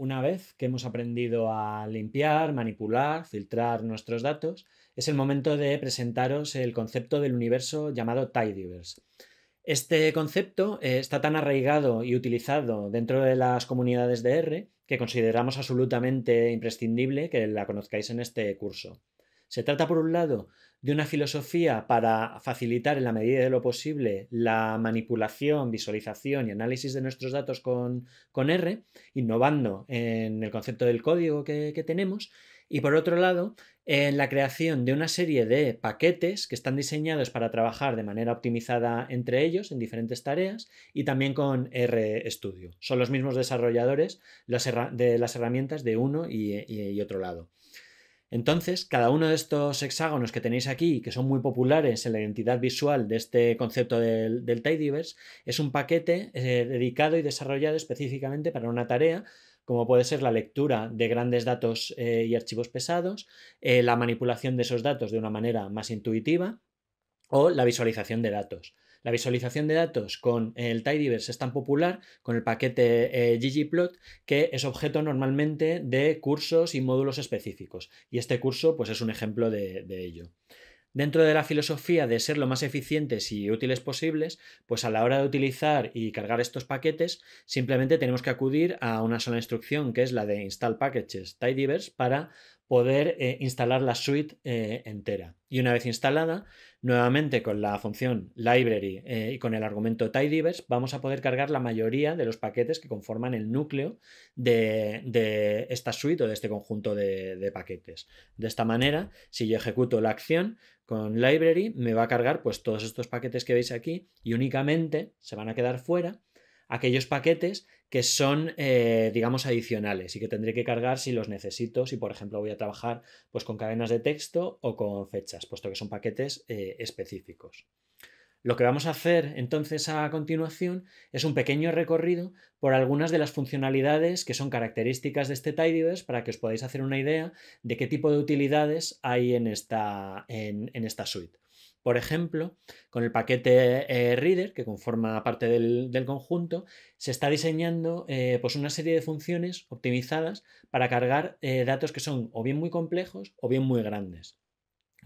Una vez que hemos aprendido a limpiar, manipular, filtrar nuestros datos, es el momento de presentaros el concepto del universo llamado Tidyverse. Este concepto eh, está tan arraigado y utilizado dentro de las comunidades de R que consideramos absolutamente imprescindible que la conozcáis en este curso. Se trata, por un lado, de una filosofía para facilitar en la medida de lo posible la manipulación, visualización y análisis de nuestros datos con, R, innovando en el concepto del código que, tenemos, y por otro lado, en la creación de una serie de paquetes que están diseñados para trabajar de manera optimizada entre ellos en diferentes tareas y también con RStudio. Son los mismos desarrolladores de las herramientas de uno y otro lado. Entonces, cada uno de estos hexágonos que tenéis aquí, que son muy populares en la identidad visual de este concepto del, del es un paquete eh, dedicado y desarrollado específicamente para una tarea como puede ser la lectura de grandes datos eh, y archivos pesados, eh, la manipulación de esos datos de una manera más intuitiva o la visualización de datos. La visualización de datos con el tidyverse es tan popular, con el paquete eh, ggplot, que es objeto normalmente de cursos y módulos específicos. Y este curso pues, es un ejemplo de, ello. Dentro de la filosofía de ser lo más eficientes y útiles posibles, pues a la hora de utilizar y cargar estos paquetes, simplemente tenemos que acudir a una sola instrucción, que es la de install packages tidyverse, para poder eh, instalar la suite eh, entera. Y una vez instalada, Nuevamente con la función library eh, y con el argumento tidyverse vamos a poder cargar la mayoría de los paquetes que conforman el núcleo de, esta suite o de este conjunto de, paquetes. De esta manera, si yo ejecuto la acción con library, me va a cargar pues, todos estos paquetes que veis aquí y únicamente se van a quedar fuera aquellos paquetes que son, eh, digamos, adicionales y que tendré que cargar si los necesito, si por ejemplo voy a trabajar pues, con cadenas de texto o con fechas, puesto que son paquetes eh, específicos. Lo que vamos a hacer entonces a continuación es un pequeño recorrido por algunas de las funcionalidades que son características de este tidyverse para que os podáis hacer una idea de qué tipo de utilidades hay en esta, en esta suite. Por ejemplo, con el paquete eh, Reader, que conforma parte del, conjunto, se está diseñando eh, pues una serie de funciones optimizadas para cargar eh, datos que son o bien muy complejos o bien muy grandes.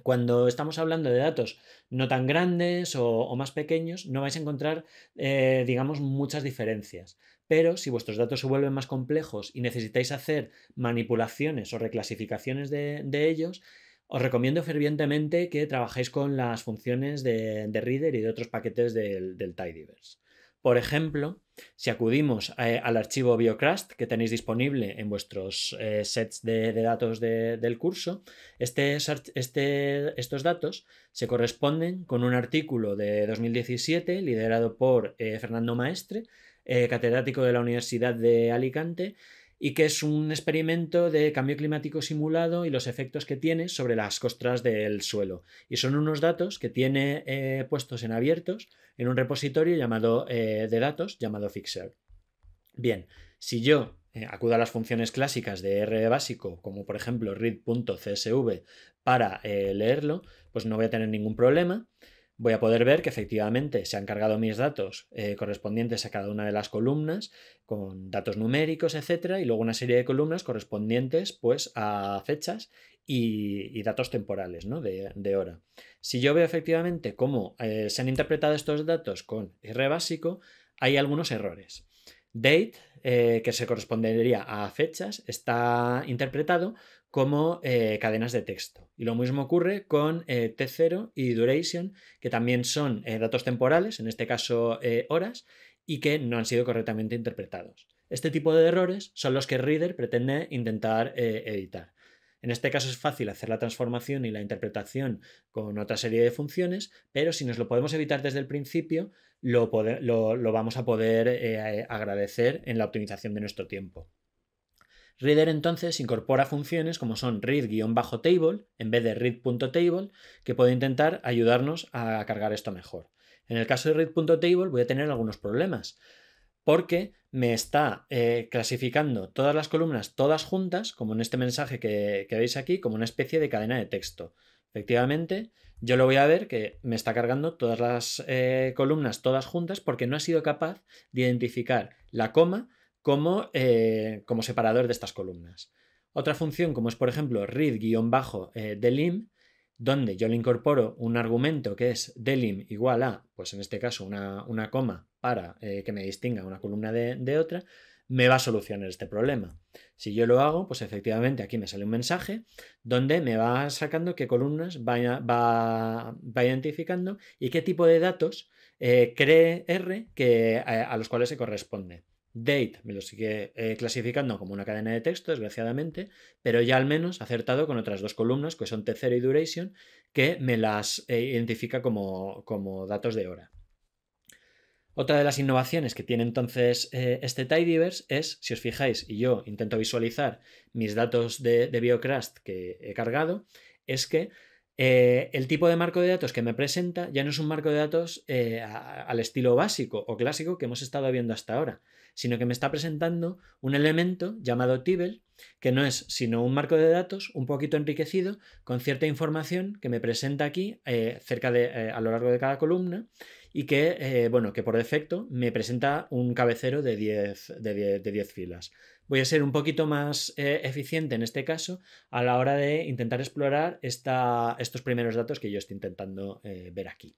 Cuando estamos hablando de datos no tan grandes o, más pequeños, no vais a encontrar, digamos, muchas diferencias. Pero si vuestros datos se vuelven más complejos y necesitáis hacer manipulaciones o reclasificaciones de ellos, os recomiendo fervientemente que trabajéis con las funciones de, Reader y de otros paquetes del, del Tidyverse. Por ejemplo, si acudimos eh, al archivo Biocrust que tenéis disponible en vuestros eh, sets de, datos del curso, este este, estos datos se corresponden con un artículo de 2017 liderado por eh, Fernando Maestre, catedrático de la Universidad de Alicante, y que es un experimento de cambio climático simulado y los efectos que tiene sobre las costras del suelo. Y son unos datos que tiene eh, puestos en abiertos en un repositorio llamado, eh, de datos llamado Fixer. Bien, si yo eh, acudo a las funciones clásicas de R básico, como por ejemplo read.csv, para leerlo, pues no voy a tener ningún problema voy a poder ver que efectivamente se han cargado mis datos eh, correspondientes a cada una de las columnas con datos numéricos, etcétera, y luego una serie de columnas correspondientes pues a fechas y, datos temporales ¿no? de, hora. Si yo veo efectivamente cómo eh, se han interpretado estos datos con R básico, hay algunos errores. Date, eh, que se correspondería a fechas, está interpretado como eh, cadenas de texto. Y lo mismo ocurre con eh, T0 y duration, que también son eh, datos temporales, en este caso horas, y que no han sido correctamente interpretados. Este tipo de errores son los que Reader pretende intentar evitar. En este caso es fácil hacer la transformación y la interpretación con otra serie de funciones, pero si nos lo podemos evitar desde el principio, lo vamos a poder agradecer en la optimización de nuestro tiempo. Reader entonces incorpora funciones como son read-table en vez de read.table que puede intentar ayudarnos a cargar esto mejor. En el caso de read.table voy a tener algunos problemas porque me está eh, clasificando todas las columnas, todas juntas, como en este mensaje que, veis aquí, como una especie de cadena de texto. Efectivamente, yo lo voy a ver que me está cargando todas las eh, columnas, todas juntas, porque no ha sido capaz de identificar la coma como, eh, como separador de estas columnas. Otra función, como es por ejemplo read-delim, donde yo le incorporo un argumento que es delim igual a, pues en este caso, una, coma para eh, que me distinga una columna de, otra, me va a solucionar este problema. Si yo lo hago, pues efectivamente aquí me sale un mensaje donde me va sacando qué columnas va, va, identificando y qué tipo de datos eh, cree R que, a, los cuales se corresponde. Date me lo sigue eh, clasificando como una cadena de texto, desgraciadamente, pero ya al menos acertado con otras dos columnas, que son t y Duration, que me las eh, identifica como, datos de hora. Otra de las innovaciones que tiene entonces eh, este tidyverse es, si os fijáis, y yo intento visualizar mis datos de, de Biocrust que he cargado, es que el tipo de marco de datos que me presenta ya no es un marco de datos al estilo básico o clásico que hemos estado viendo hasta ahora, sino que me está presentando un elemento llamado Tibble, que no es sino un marco de datos un poquito enriquecido con cierta información que me presenta aquí eh, cerca de, eh, a lo largo de cada columna y que, eh, bueno, que por defecto me presenta un cabecero de 10 de, filas. Voy a ser un poquito más eficiente en este caso a la hora de intentar explorar estos primeros datos que yo estoy intentando ver aquí.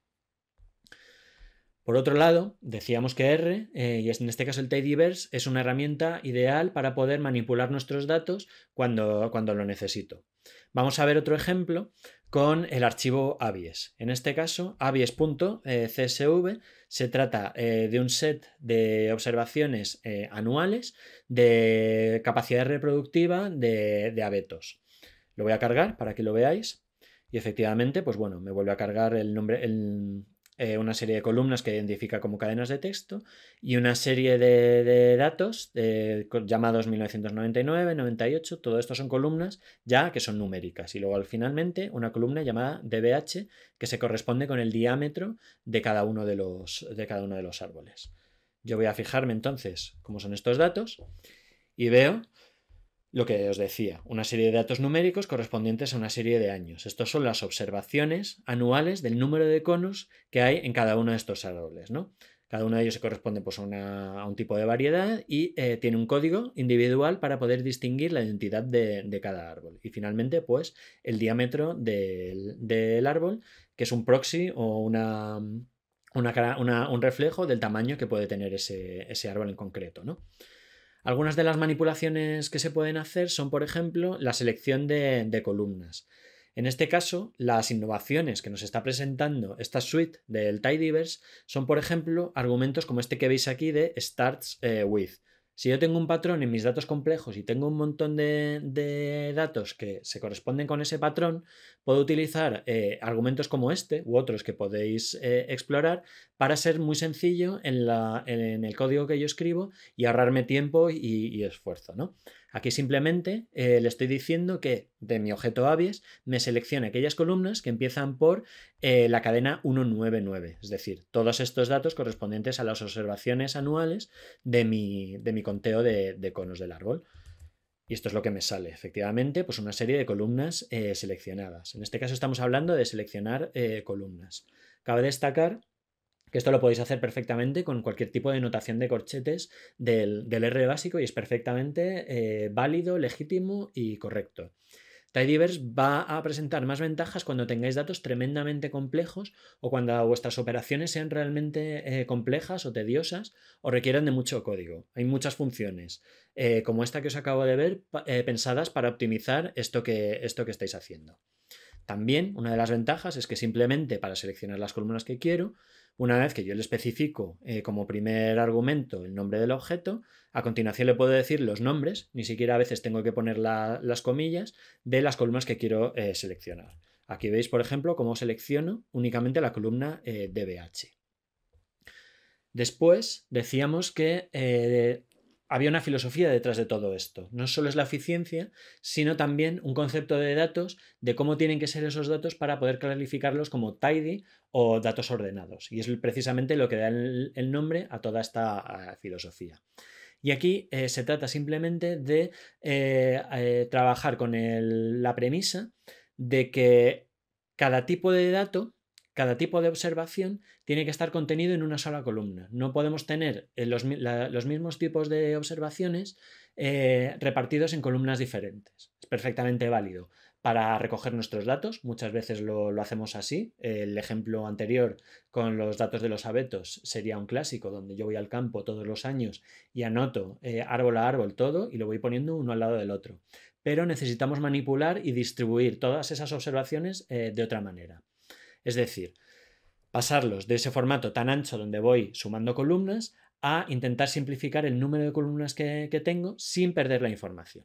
Por otro lado, decíamos que R, eh, y en este caso el tidyverse, es una herramienta ideal para poder manipular nuestros datos cuando, cuando lo necesito. Vamos a ver otro ejemplo con el archivo AVIES. En este caso, avies.csv, se trata eh, de un set de observaciones eh, anuales de capacidad reproductiva de, de abetos. Lo voy a cargar para que lo veáis. Y efectivamente, pues bueno, me vuelve a cargar el nombre, el eh, una serie de columnas que identifica como cadenas de texto y una serie de, datos llamados 1999, 98, todo esto son columnas ya que son numéricas y luego finalmente una columna llamada DBH que se corresponde con el diámetro de cada uno de los, de cada uno de los árboles. Yo voy a fijarme entonces cómo son estos datos y veo lo que os decía, una serie de datos numéricos correspondientes a una serie de años. Estos son las observaciones anuales del número de conos que hay en cada uno de estos árboles, ¿no? Cada uno de ellos se corresponde pues, a, un tipo de variedad y eh, tiene un código individual para poder distinguir la identidad de, cada árbol. Y finalmente, pues, el diámetro del, árbol, que es un proxy o una, una, un reflejo del tamaño que puede tener ese, ese árbol en concreto, ¿no? Algunas de las manipulaciones que se pueden hacer son, por ejemplo, la selección de, columnas. En este caso, las innovaciones que nos está presentando esta suite del tidyverse son, por ejemplo, argumentos como este que veis aquí de starts eh, with, si yo tengo un patrón en mis datos complejos y tengo un montón de, datos que se corresponden con ese patrón, puedo utilizar eh, argumentos como este u otros que podéis eh, explorar para ser muy sencillo en, el código que yo escribo y ahorrarme tiempo y, y esfuerzo. ¿no? Aquí simplemente eh, le estoy diciendo que de mi objeto ABIES me seleccione aquellas columnas que empiezan por eh, la cadena 199, es decir, todos estos datos correspondientes a las observaciones anuales de mi, de mi conteo de, conos del árbol. Y esto es lo que me sale, efectivamente, pues una serie de columnas eh, seleccionadas. En este caso estamos hablando de seleccionar columnas. Cabe destacar que esto lo podéis hacer perfectamente con cualquier tipo de notación de corchetes del, R básico y es perfectamente eh, válido, legítimo y correcto. Tidyverse va a presentar más ventajas cuando tengáis datos tremendamente complejos o cuando vuestras operaciones sean realmente eh, complejas o tediosas o requieran de mucho código. Hay muchas funciones, eh, como esta que os acabo de ver, pensadas para optimizar esto que, esto que estáis haciendo. También una de las ventajas es que simplemente para seleccionar las columnas que quiero, una vez que yo le especifico eh, como primer argumento el nombre del objeto, a continuación le puedo decir los nombres, ni siquiera a veces tengo que poner las comillas, de las columnas que quiero eh, seleccionar. Aquí veis, por ejemplo, cómo selecciono únicamente la columna DBH. Eh, Después decíamos que había una filosofía detrás de todo esto. No solo es la eficiencia, sino también un concepto de datos, de cómo tienen que ser esos datos para poder clasificarlos como tidy o datos ordenados. Y es precisamente lo que da el, nombre a toda esta filosofía. Y aquí eh, se trata simplemente de eh, eh, trabajar con la premisa de que cada tipo de dato cada tipo de observación tiene que estar contenido en una sola columna. No podemos tener eh, los, mismos tipos de observaciones eh, repartidos en columnas diferentes. Es perfectamente válido para recoger nuestros datos. Muchas veces lo, hacemos así. El ejemplo anterior con los datos de los abetos sería un clásico, donde yo voy al campo todos los años y anoto eh, árbol a árbol todo y lo voy poniendo uno al lado del otro. Pero necesitamos manipular y distribuir todas esas observaciones de otra manera. Es decir, pasarlos de ese formato tan ancho donde voy sumando columnas a intentar simplificar el número de columnas que, tengo sin perder la información.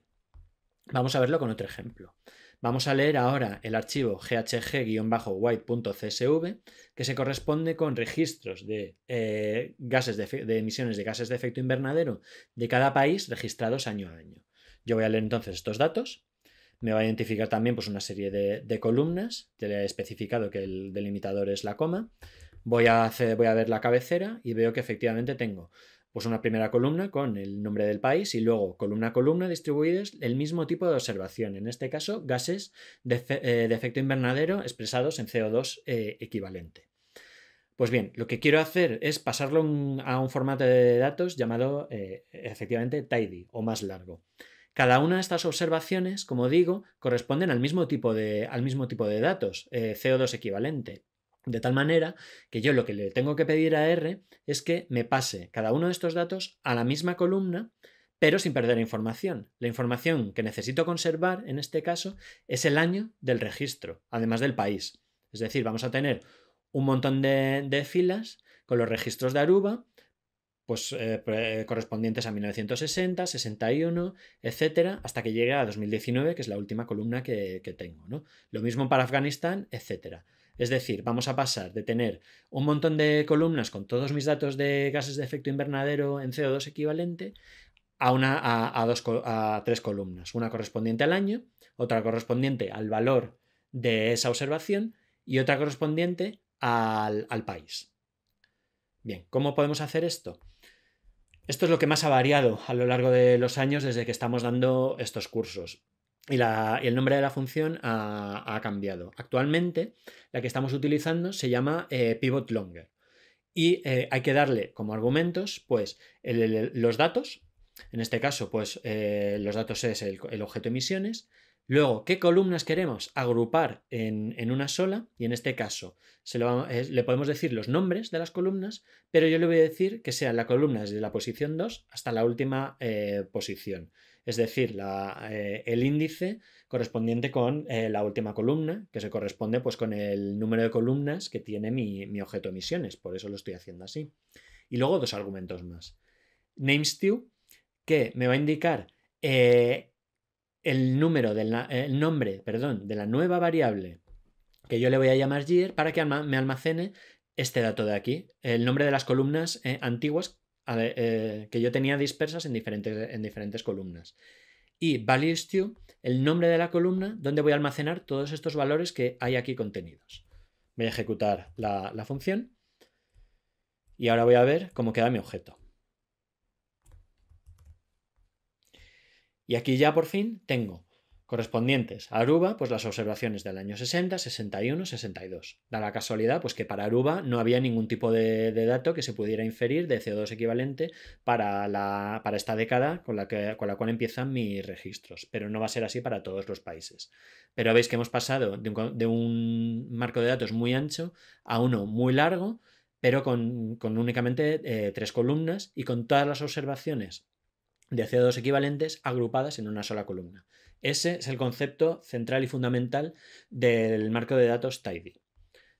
Vamos a verlo con otro ejemplo. Vamos a leer ahora el archivo ghg-white.csv que se corresponde con registros de, eh, gases de, de, emisiones de gases de efecto invernadero de cada país registrados año a año. Yo voy a leer entonces estos datos me va a identificar también pues, una serie de, columnas, ya le he especificado que el delimitador es la coma, voy a, hacer, voy a ver la cabecera y veo que efectivamente tengo pues una primera columna con el nombre del país y luego columna a columna distribuidas el mismo tipo de observación, en este caso gases de, eh, efecto invernadero expresados en CO2 eh, equivalente. Pues bien, lo que quiero hacer es pasarlo a un formato de datos llamado eh, efectivamente tidy o más largo. Cada una de estas observaciones, como digo, corresponden al mismo tipo de, al mismo tipo de datos, eh, CO2 equivalente. De tal manera que yo lo que le tengo que pedir a R es que me pase cada uno de estos datos a la misma columna, pero sin perder información. La información que necesito conservar en este caso es el año del registro, además del país. Es decir, vamos a tener un montón de filas con los registros de Aruba, pues, eh, correspondientes a 1960, 61, etcétera, hasta que llegue a 2019, que es la última columna que, tengo. Lo mismo para Afganistán, etcétera. Es decir, vamos a pasar de tener un montón de columnas con todos mis datos de gases de efecto invernadero en CO2 equivalente a, una, a, dos, tres columnas. Una correspondiente al año, otra correspondiente al valor de esa observación y otra correspondiente al, al país. Bien, ¿cómo podemos hacer esto? Esto es lo que más ha variado a lo largo de los años desde que estamos dando estos cursos. Y, el nombre de la función ha, cambiado. Actualmente, la que estamos utilizando se llama eh, pivot longer. Y eh, hay que darle como argumentos, pues, los datos. En este caso, pues, eh, los datos es el, el objeto emisiones Luego, ¿qué columnas queremos agrupar en, una sola? Y en este caso, se le podemos decir los nombres de las columnas, pero yo le voy a decir que sea la columna desde la posición 2 hasta la última eh, posición, es decir, eh, el índice correspondiente con eh, la última columna, que se corresponde pues, con el número de columnas que tiene mi, mi objeto misiones, por eso lo estoy haciendo así. Y luego dos argumentos más. NameStew, que me va a indicar el, número del, eh, nombre perdón, de la nueva variable que yo le voy a llamar year para que me almacene este dato de aquí, el nombre de las columnas eh, antiguas eh, que yo tenía dispersas en diferentes, en diferentes columnas. Y values el nombre de la columna donde voy a almacenar todos estos valores que hay aquí contenidos. Voy a ejecutar la función y ahora voy a ver cómo queda mi objeto. Y aquí ya por fin tengo correspondientes a Aruba, pues las observaciones del año 60, 61, 62. Da la casualidad pues que para Aruba no había ningún tipo de, dato que se pudiera inferir de CO2 equivalente para, para esta década con la, que, con la cual empiezan mis registros, pero no va a ser así para todos los países. Pero veis que hemos pasado de un, marco de datos muy ancho a uno muy largo, pero con, únicamente eh, tres columnas y con todas las observaciones de CO2 equivalentes agrupadas en una sola columna. Ese es el concepto central y fundamental del marco de datos tidy.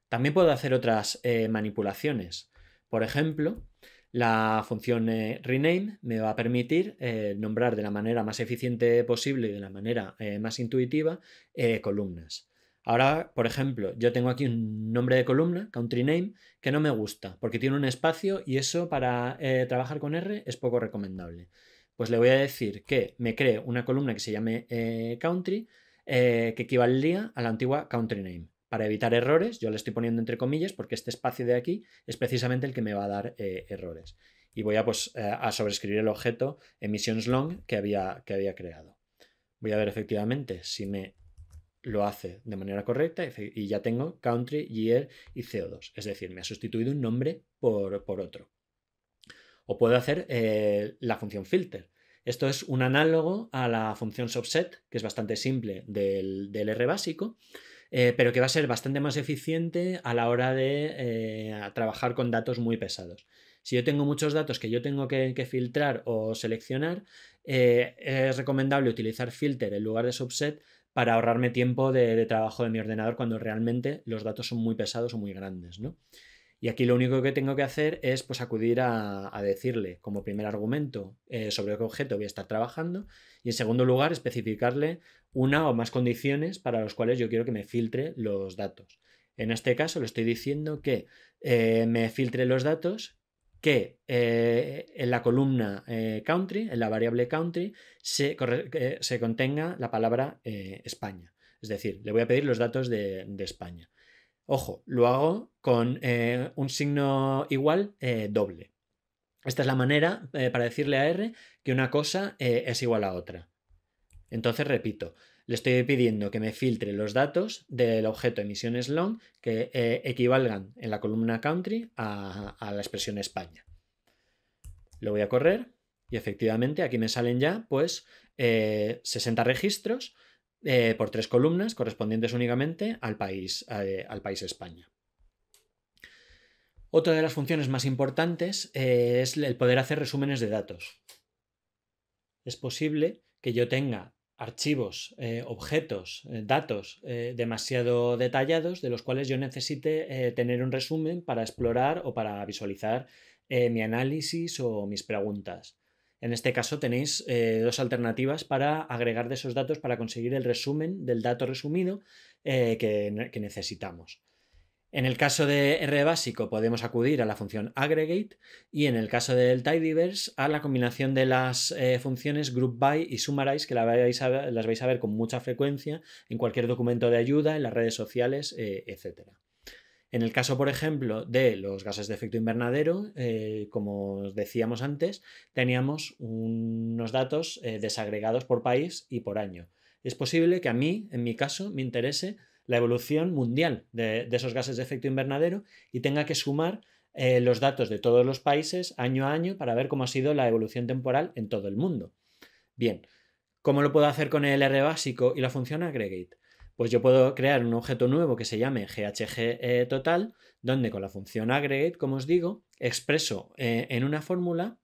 También puedo hacer otras eh, manipulaciones. Por ejemplo, la función eh, rename me va a permitir eh, nombrar de la manera más eficiente posible y de la manera más intuitiva columnas. Ahora, por ejemplo, yo tengo aquí un nombre de columna, country name, que no me gusta porque tiene un espacio y eso para trabajar con R es poco recomendable. Pues le voy a decir que me cree una columna que se llame eh, country, eh, que equivalía a la antigua country name. Para evitar errores, yo le estoy poniendo entre comillas porque este espacio de aquí es precisamente el que me va a dar eh, errores. Y voy a, pues, sobreescribir el objeto emissions long que había, que había creado. Voy a ver efectivamente si me lo hace de manera correcta y ya tengo country, year y CO2. Es decir, me ha sustituido un nombre por otro. O puedo hacer eh, la función filter. Esto es un análogo a la función subset, que es bastante simple del, R básico, eh, pero que va a ser bastante más eficiente a la hora de eh, trabajar con datos muy pesados. Si yo tengo muchos datos que yo tengo que, filtrar o seleccionar, es recomendable utilizar filter en lugar de subset para ahorrarme tiempo de, de, trabajo de mi ordenador cuando realmente los datos son muy pesados o muy grandes. ¿no? Y aquí lo único que tengo que hacer es pues, acudir a, decirle como primer argumento eh, sobre qué objeto voy a estar trabajando y en segundo lugar especificarle una o más condiciones para las cuales yo quiero que me filtre los datos. En este caso le estoy diciendo que eh, me filtre los datos que eh, en la columna country, en la variable country, se, se contenga la palabra España. Es decir, le voy a pedir los datos de, de España. Ojo, lo hago con eh, un signo igual eh, doble. Esta es la manera eh, para decirle a R que una cosa es igual a otra. Entonces, repito, le estoy pidiendo que me filtre los datos del objeto emisiones long que equivalgan en la columna country a, la expresión España. Lo voy a correr y efectivamente aquí me salen ya pues 60 registros eh, por tres columnas correspondientes únicamente al país, eh, al país España. Otra de las funciones más importantes eh, es el poder hacer resúmenes de datos. Es posible que yo tenga archivos, objetos, datos demasiado detallados de los cuales yo necesite tener un resumen para explorar o para visualizar mi análisis o mis preguntas. En este caso tenéis eh, dos alternativas para agregar de esos datos para conseguir el resumen del dato resumido eh, que, necesitamos. En el caso de R básico podemos acudir a la función aggregate y en el caso del tidyverse a la combinación de las eh, funciones groupby y summarize que las vais a ver con mucha frecuencia en cualquier documento de ayuda, en las redes sociales, etcétera. En el caso, por ejemplo, de los gases de efecto invernadero, eh, como decíamos antes, teníamos unos datos eh, desagregados por país y por año. Es posible que a mí, en mi caso, me interese la evolución mundial de, esos gases de efecto invernadero y tenga que sumar eh, los datos de todos los países año a año para ver cómo ha sido la evolución temporal en todo el mundo. Bien, ¿cómo lo puedo hacer con el R básico y la función aggregate? pues yo puedo crear un objeto nuevo que se llame GHG e total, donde con la función aggregate, como os digo, expreso eh, en una fórmula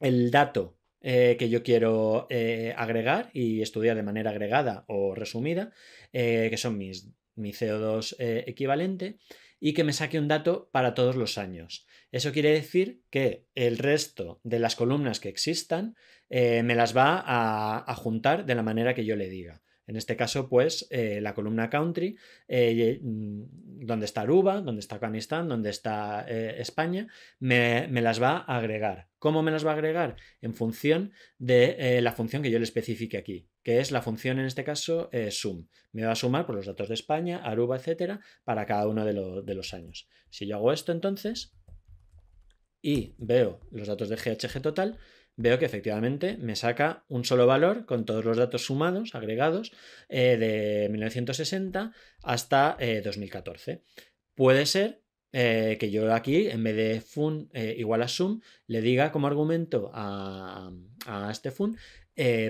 el dato eh, que yo quiero eh, agregar y estudiar de manera agregada o resumida, que son mis, mi CO2 equivalente, y que me saque un dato para todos los años. Eso quiere decir que el resto de las columnas que existan me las va a juntar de la manera que yo le diga. En este caso, pues, eh, la columna country, eh, mm, donde está Aruba, donde está Afganistán, donde está eh, España, me, las va a agregar. ¿Cómo me las va a agregar? En función de la función que yo le especifique aquí, que es la función, en este caso, sum. Me va a sumar por los datos de España, Aruba, etcétera, para cada uno de los años. Si yo hago esto, entonces, y veo los datos de GHG total, veo que efectivamente me saca un solo valor con todos los datos sumados, agregados, eh, de 1960 hasta 2014. Eh, Puede ser eh, que yo aquí, en vez de fun igual a sum, le diga como argumento a, este fun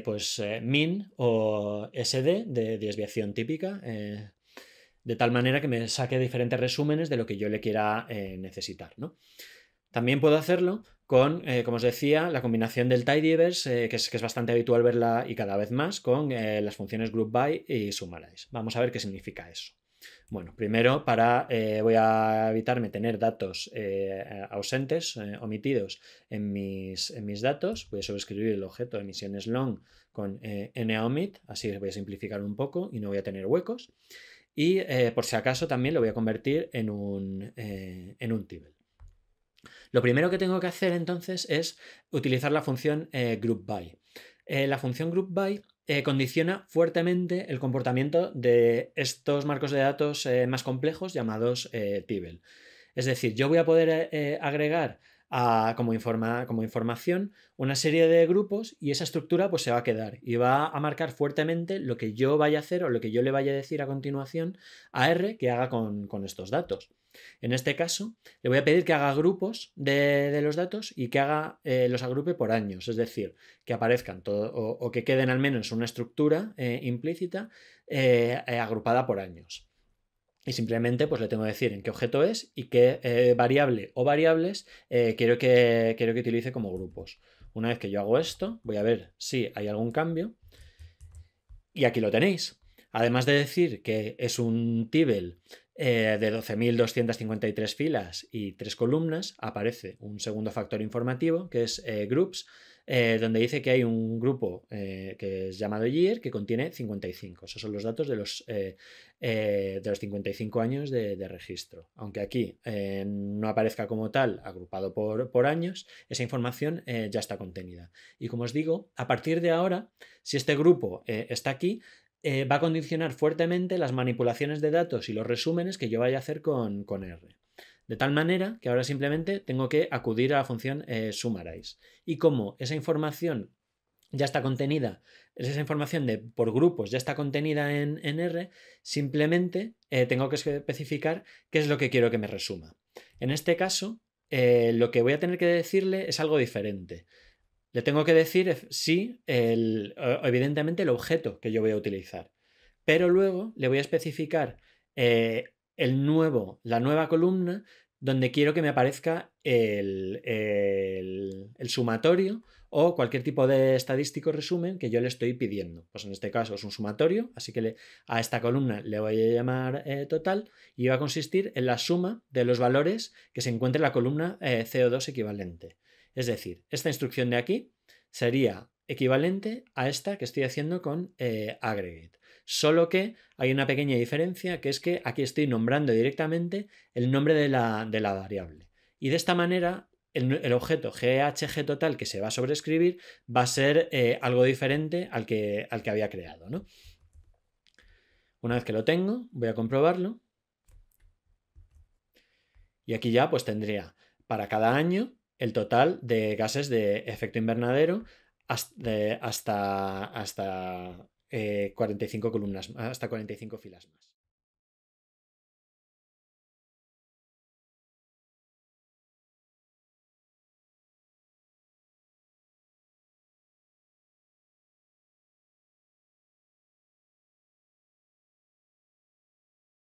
pues min o sd de desviación típica de tal manera que me saque diferentes resúmenes de lo que yo le quiera necesitar. También puedo hacerlo con, eh, como os decía, la combinación del tidyverse, eh, que, es, bastante habitual verla y cada vez más, con eh, las funciones group y summarize. Vamos a ver qué significa eso. Bueno, primero para, voy a evitarme tener datos ausentes, omitidos en mis, mis, datos. Voy a sobreescribir el objeto de misiones long con na.omit, así voy a simplificar un poco y no voy a tener huecos. Y por si acaso también lo voy a convertir en un, en un lo primero que tengo que hacer entonces es utilizar la función eh, Groupby. Eh, la función Groupby eh, condiciona fuertemente el comportamiento de estos marcos de datos más complejos llamados Tibble. Es decir, yo voy a poder agregar como, información una serie de grupos y esa estructura pues, se va a quedar y va a marcar fuertemente lo que yo vaya a hacer o lo que yo le vaya a decir a continuación a R que haga con estos datos. En este caso, le voy a pedir que haga grupos de, los datos y que haga, eh, los agrupe por años, es decir, que aparezcan todo, o, que queden al menos una estructura eh, implícita eh, agrupada por años. Y simplemente pues, le tengo que decir en qué objeto es y qué variable o variables quiero, que, quiero que utilice como grupos. Una vez que yo hago esto, voy a ver si hay algún cambio. Y aquí lo tenéis. Además de decir que es un tibel eh, de 12.253 filas y tres columnas, aparece un segundo factor informativo, que es eh, groups, eh, donde dice que hay un grupo que es llamado year que contiene 55. Esos son los datos de los, de los 55 años de, registro. Aunque aquí no aparezca como tal, agrupado por años, esa información ya está contenida. Y como os digo, a partir de ahora, si este grupo está aquí, eh, va a condicionar fuertemente las manipulaciones de datos y los resúmenes que yo vaya a hacer con, R. De tal manera que ahora simplemente tengo que acudir a la función eh, Y como esa información ya está contenida, esa información de por grupos ya está contenida en, R, simplemente eh, tengo que especificar qué es lo que quiero que me resuma. En este caso, eh, lo que voy a tener que decirle es algo diferente. Le tengo que decir sí, evidentemente, el objeto que yo voy a utilizar. Pero luego le voy a especificar eh, el nuevo, la nueva columna donde quiero que me aparezca el, sumatorio o cualquier tipo de estadístico resumen que yo le estoy pidiendo. Pues en este caso es un sumatorio, así que a esta columna le voy a llamar eh, total y va a consistir en la suma de los valores que se encuentre en la columna eh, CO2 equivalente. Es decir, esta instrucción de aquí sería equivalente a esta que estoy haciendo con eh, aggregate. Solo que hay una pequeña diferencia que es que aquí estoy nombrando directamente el nombre de la, variable. Y de esta manera el, objeto GHG total que se va a sobreescribir va a ser eh, algo diferente al que, al que había creado. ¿no? Una vez que lo tengo, voy a comprobarlo. Y aquí ya pues tendría para cada año el total de gases de efecto invernadero hasta, de, hasta, hasta eh, 45 columnas, hasta 45 filas más.